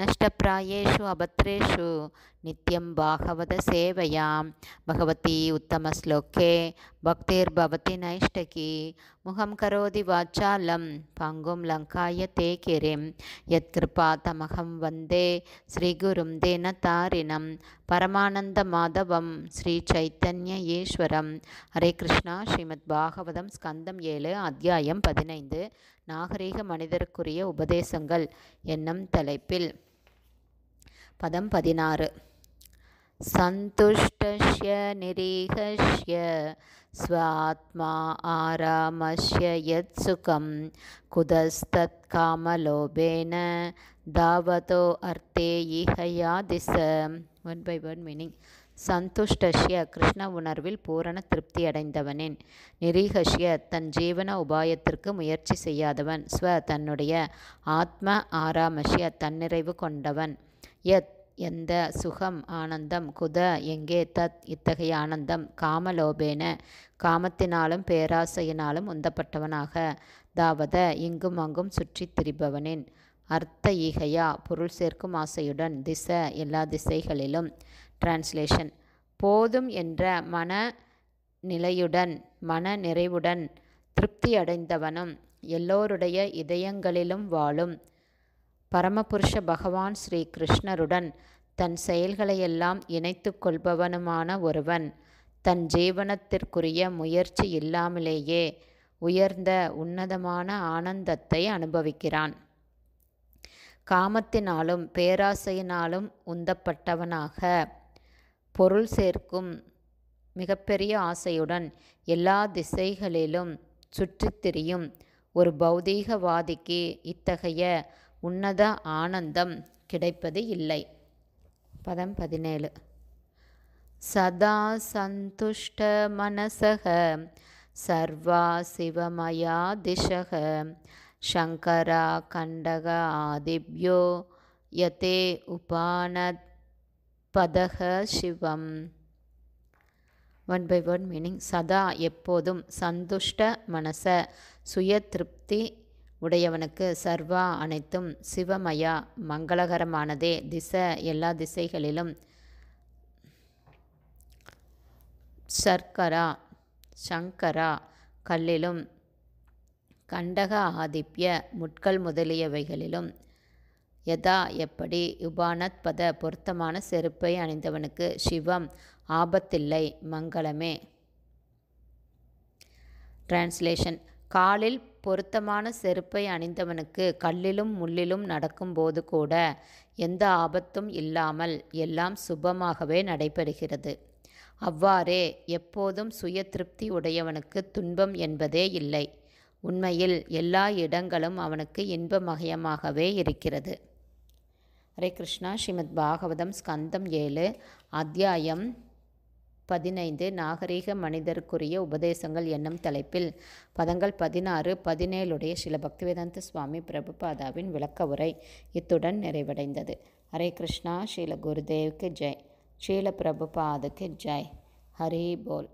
नष्टप्रायेषु अभद्रेषु नित्यं भागवतसेवयां भगवती उत्तमश्लोके भक्तिर्भवति नैष्टकी मुखं करोति वाचालं पाङ्गुं लङ्काय ते किरिं यत्कृपातमहं वन्दे श्रीगुरुं दीनतारिणं பரமானந்த மாதவம் ஸ்ரீ சைத்தன்ய ஈஸ்வரம் ஹரே கிருஷ்ணா ஸ்ரீமத் பாகவதம் ஸ்கந்தம் ஏழு அத்தியாயம் பதினைந்து நாகரீக மனிதருக்குரிய உபதேசங்கள் என்னும் தலைப்பில் பதம் பதினாறு सन्तुष्टस्य யத் சுகம் குதஸ்தத் காமலோபேன தாவதோ அர்த்தே अर्थे திச ஒன் பை ஒன் மீனிங் சந்துஷ்டஷ்ய கிருஷ்ண உணர்வில் பூரண திருப்தி அடைந்தவனின் நிரீகஷ்ய தன் ஜீவன உபாயத்திற்கு முயற்சி செய்யாதவன் ஸ்வ தன்னுடைய ஆத்ம ஆராமஷ்ய தன்னிறைவு கொண்டவன் யத் எந்த சுகம் ஆனந்தம் குத எங்கே தத் இத்தகைய ஆனந்தம் காமலோபேன காமத்தினாலும் பேராசையினாலும் உந்தப்பட்டவனாக தாவத இங்கும் அங்கும் சுற்றி திரிபவனின் அர்த்த ஈகையா பொருள் சேர்க்கும் ஆசையுடன் திச எல்லா திசைகளிலும் டிரான்ஸ்லேஷன் போதும் என்ற மன நிலையுடன் மன நிறைவுடன் திருப்தி அடைந்தவனும் எல்லோருடைய இதயங்களிலும் வாழும் பரமபுருஷ பகவான் ஸ்ரீ கிருஷ்ணருடன் தன் செயல்களையெல்லாம் இணைத்து கொள்பவனுமான ஒருவன் தன் ஜீவனத்திற்குரிய முயற்சி இல்லாமலேயே உயர்ந்த உன்னதமான ஆனந்தத்தை அனுபவிக்கிறான் காமத்தினாலும் பேராசையினாலும் உந்தப்பட்டவனாக பொருள் சேர்க்கும் மிகப்பெரிய ஆசையுடன் எல்லா திசைகளிலும் சுற்றித் திரியும் ஒரு பௌதீகவாதிக்கு இத்தகைய உன்னத ஆனந்தம் கிடைப்பது இல்லை பதம் பதினேழு சதா சந்துஷ்ட மனசக சர்வா சிவமயா திசக சங்கரா கண்டக ஆதிப்யோ யதே உபான பதக சிவம் ஒன் பை ஒன் மீனிங் சதா எப்போதும் சந்துஷ்ட மனச சுய திருப்தி உடையவனுக்கு சர்வா அனைத்தும் சிவமயா மங்களகரமானதே திச எல்லா திசைகளிலும் சர்க்கரா சங்கரா கல்லிலும் கண்டக ஆதிப்ய முட்கள் முதலியவைகளிலும் யதா எப்படி உபானத் பத பொருத்தமான செருப்பை அணிந்தவனுக்கு சிவம் ஆபத்தில்லை மங்களமே டிரான்ஸ்லேஷன் காலில் பொருத்தமான செருப்பை அணிந்தவனுக்கு கல்லிலும் முள்ளிலும் நடக்கும்போது கூட எந்த ஆபத்தும் இல்லாமல் எல்லாம் சுபமாகவே நடைபெறுகிறது அவ்வாறே எப்போதும் சுய திருப்தி உடையவனுக்கு துன்பம் என்பதே இல்லை உண்மையில் எல்லா இடங்களும் அவனுக்கு இன்பமகயமாகவே இருக்கிறது ஹரே கிருஷ்ணா ஸ்ரீமத் பாகவதம் ஸ்கந்தம் ஏழு அத்தியாயம் பதினைந்து நாகரீக மனிதருக்குரிய உபதேசங்கள் என்னும் தலைப்பில் பதங்கள் பதினாறு பதினேழுடைய சில பக்திவேதாந்த சுவாமி பிரபுபாதாவின் விளக்க உரை இத்துடன் நிறைவடைந்தது ஹரே கிருஷ்ணா ஸ்ரீல குருதேவுக்கு ஜெய் ஸ்ரீல பிரபுபாதுக்கு ஜெய் ஹரி போல்